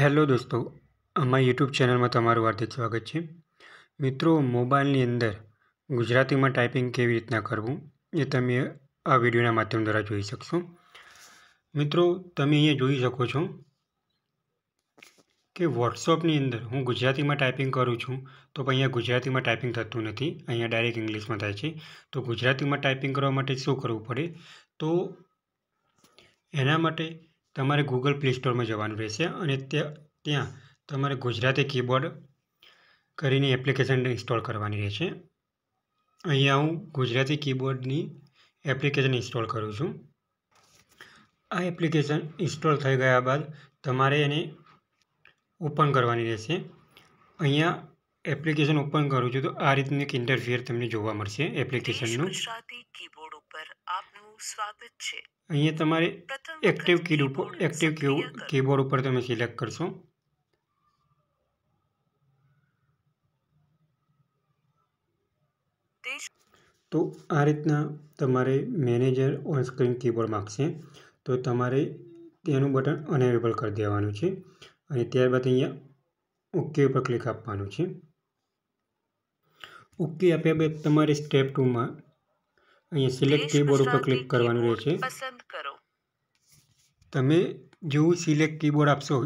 hello દોસ્તો અમારી YouTube ચેનલમાં તમારું હાર્દિક સ્વાગત છે મિત્રો મોબાઈલની અંદર ગુજરાતીમાં ટાઈપિંગ કેવી રીતના કરવું એ તમે આ વિડીયોના માધ્યમ દ્વારા જોઈ શકશો મિત્રો તમે અહીંયા જોઈ શકો છો કે વોટ્સઅપની અંદર હું ગુજરાતીમાં ટાઈપિંગ કરું છું તો અહીંયા ગુજરાતીમાં ટાઈપિંગ થતું નથી અહીંયા ડાયરેક્ટ ઇંગ્લિશમાં થાય છે તો ગુજરાતીમાં ટાઈપિંગ કરવા માટે શું કરવું પડે તો એના માટે તમારે ગૂગલ પ્લે સ્ટોરમાં જવાનું રહેશે અને ત્યાં તમારે ગુજરાતી કીબોર્ડ કરીને એપ્લિકેશન ઇન્સ્ટોલ કરવાની રહેશે અહીંયા હું ગુજરાતી કીબોર્ડની એપ્લિકેશન ઇન્સ્ટોલ કરું છું આ એપ્લિકેશન ઇન્સ્ટોલ થઈ ગયા બાદ તમારે એને ઓપન કરવાની રહેશે અહીંયા એપ્લિકેશન ઓપન કરું છું તો આ રીતનું એક ઇન્ટરફિયર તમને જોવા મળશે એપ્લિકેશનનું પર આપનું સ્વાગત છે અહીંયા તમારે એક્ટિવ કીડ ઉપર એક્ટિવ કીબોર્ડ ઉપર તમે સિલેક્ટ કરશો તો આ રીતના તમારે મેનેજર ઓનસ્ક્રીન કીબોર્ડ માગશે તો તમારે તેનું બટન અનેબલ કરી દેવાનું છે અને ત્યારબાદ અહીંયા ઓકે ઉપર ક્લિક આપવાનું છે ઓકે આપ્યા બાદ તમારે સ્ટેપ ટુમાં અહીંયા સિલેક્ટ કીબોર્ડ ઉપર ક્લિક કરવાનું રહેશે તમે જેવું સિલેક્ટ કીબોર્ડ આપશો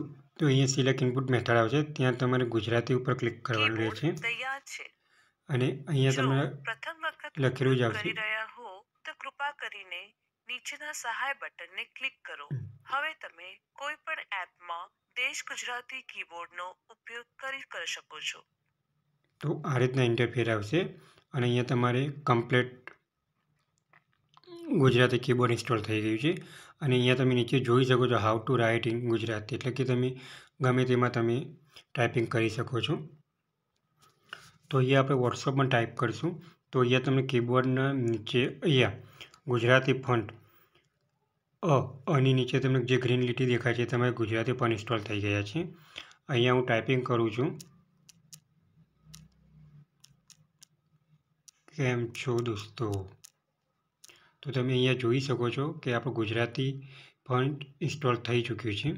તો અહીંયા સિલેક્ટ ઇનપુટ મેથડ આવશે ત્યાં તમારે ગુજરાતી ઉપર ક્લિક કરવાનું રહેશે અને અહીંયા તમે પ્રથમ તમને લખેલું જ આવશે કૃપા કરીને નીચેના સહાય બટનને ક્લિક કરો હવે તમે કોઈ પણ એપમાં દેશ ગુજરાતી કીબોર્ડનો ઉપયોગ કરી કરી શકો છો તો આ રીતના ઇન્ટરફેર આવશે અને અહીંયા તમારે કમ્પ્લેટ ગુજરાતી કીબોર્ડ ઇન્સ્ટોલ થઈ ગયું છે અને અહીંયા તમે નીચે જોઈ શકો છો how to write in Gujarati એટલે કે તમે ગમે તેમાં તમે ટાઈપિંગ કરી શકો છો તો અહીંયા આપણે વોટ્સઅપમાં ટાઈપ કરીશું તો અહીંયા તમને કીબોર્ડના નીચે અહીંયા ગુજરાતી ફંટ અ અની નીચે તમને જે ગ્રીન લીટી દેખાય છે તમારે ગુજરાતી પણ ઇન્સ્ટોલ થઈ ગયા છે અહીંયા હું ટાઈપિંગ કરું છું કેમ છો દોસ્તો તો તમે અહીંયા જોઈ શકો છો કે આપણું ગુજરાતી પણ ઇન્સ્ટોલ થઈ ચૂક્યું છે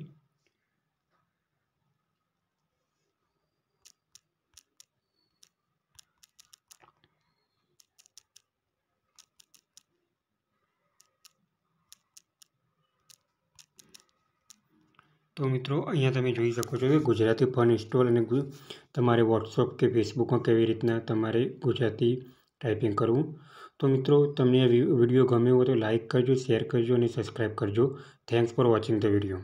તો મિત્રો અહીંયા તમે જોઈ શકો છો કે ગુજરાતી ફન ઇન્સ્ટોલ અને તમારે વોટ્સઅપ કે ફેસબુકમાં કેવી રીતના તમારે ગુજરાતી ટાઈપિંગ કરવું તો મિત્રો તમને વિડીયો ગમ્યો હોય તો લાઇક કરજો શેર કરજો અને સબસ્ક્રાઈબ કરજો thanks for watching the video